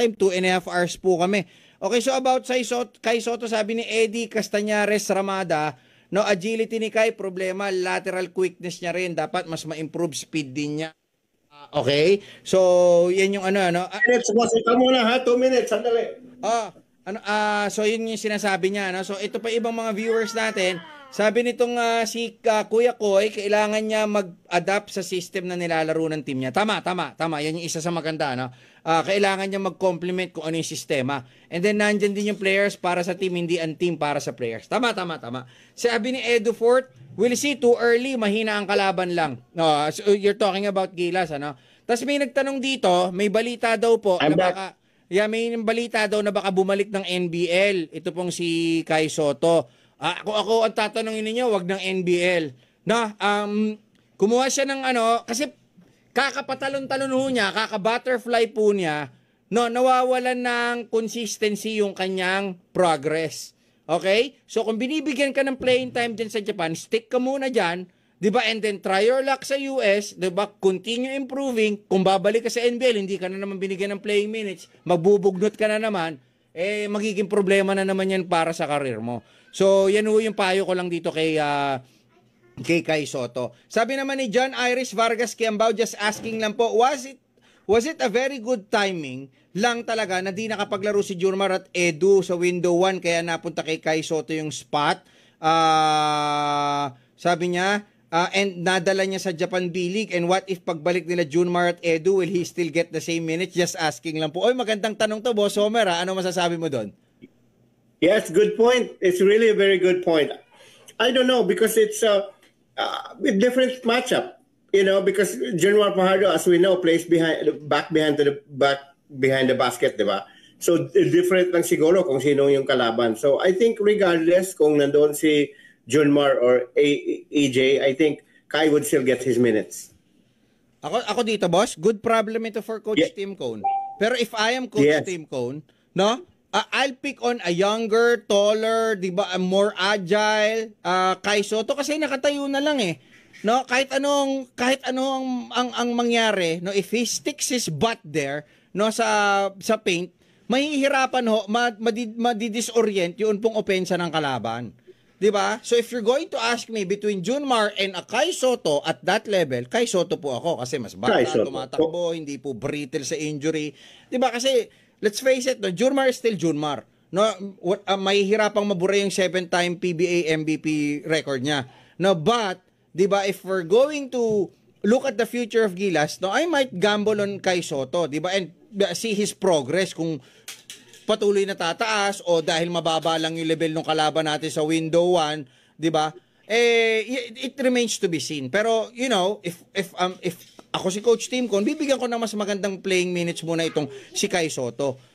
time, two and a half hours po kami. Okay, so about sa Soto, kay Soto, sabi ni Eddie Castañares Ramada, no, agility ni Kai, problema, lateral quickness niya rin. Dapat mas ma-improve speed din niya. Uh, okay? So, yan yung ano, ano. Uh, minutes, boss. muna ha, two minutes, sandali. Ah, uh, ano, ah, uh, so yun yung sinasabi niya, no? So, ito pa ibang mga viewers natin, sabi nitong uh, si uh, Kuya Koy, kailangan niya mag-adapt sa system na nilalaro ng team niya. Tama, tama, tama. Yan yung isa sa maganda. No? Uh, ah, kailangan niya mag-complement kung ano yung sistema. And then, nandyan din yung players para sa team, hindi ang team para sa players. Tama, tama, tama. Sabi ni Edu Fort, we'll see, too early, mahina ang kalaban lang. No, so you're talking about Gilas, ano? Tapos may nagtanong dito, may balita daw po. I'm na back. Baka, yeah, may balita daw na baka bumalik ng NBL. Ito pong si Kai Soto. Uh, ako ako ang tatanungin niyo, wag ng NBL. Na um kumuha siya ng ano kasi kakapatalon-talon ho niya, kakabutterfly po niya, no, nawawalan ng consistency yung kanyang progress. Okay? So kung binibigyan ka ng playing time din sa Japan, stick ka muna diyan, 'di ba? And then try your luck sa US, 'di ba? Continue improving. Kung babalik ka sa NBL, hindi ka na naman binigyan ng playing minutes, magbubugnot ka na naman eh magiging problema na naman yan para sa karir mo. So, yan ho yung payo ko lang dito kay uh, kay Kai Soto. Sabi naman ni John Irish Vargas Kiambao, just asking lang po, was it was it a very good timing lang talaga na di nakapaglaro si Jurmar at Edu sa window 1 kaya napunta kay Kai Soto yung spot? Uh, sabi niya, Uh, and nadala niya sa Japan B-League. And what if pagbalik nila Junmar at Edu, will he still get the same minutes? Just asking lang po. Oy, magandang tanong to, Boss Homer. Ha? Ah. Ano masasabi mo doon? Yes, good point. It's really a very good point. I don't know because it's a, uh, a different matchup, you know, because Junmar Fajardo, as we know, plays behind back behind the back behind the basket, diba So different lang siguro kung sino yung kalaban. So I think regardless kung nandoon si Junmar or AJ, I think Kai would still get his minutes. Ako ako dito, boss. Good problem ito for coach yeah. Tim Cone. Pero if I am coach yes. Tim Cone, no? Uh, I'll pick on a younger, taller, 'di ba, uh, more agile uh, Kai Soto kasi nakatayo na lang eh. No, kahit anong kahit anong ang ang, mangyari, no, if he sticks his butt there, no sa sa paint, mahihirapan ho, madid, madi, orient 'yun pong opensa ng kalaban. 'Di ba? So if you're going to ask me between June Mar and a Kai Soto at that level, Kai Soto po ako kasi mas bata, tumatakbo, hindi po brittle sa injury. 'Di ba? Kasi let's face it, no, June Mar is still June Mar. No, what, uh, ah, mahihirapang mabura yung seven-time PBA MVP record niya. No, but 'di ba if we're going to look at the future of Gilas, no, I might gamble on Kai Soto, 'di ba? And ah, see his progress kung patuloy na tataas o dahil mababa lang yung level ng kalaban natin sa window 1, 'di ba? Eh it, it remains to be seen. Pero you know, if if um if ako si coach team ko, bibigyan ko ng mas magandang playing minutes muna itong si Kai Soto.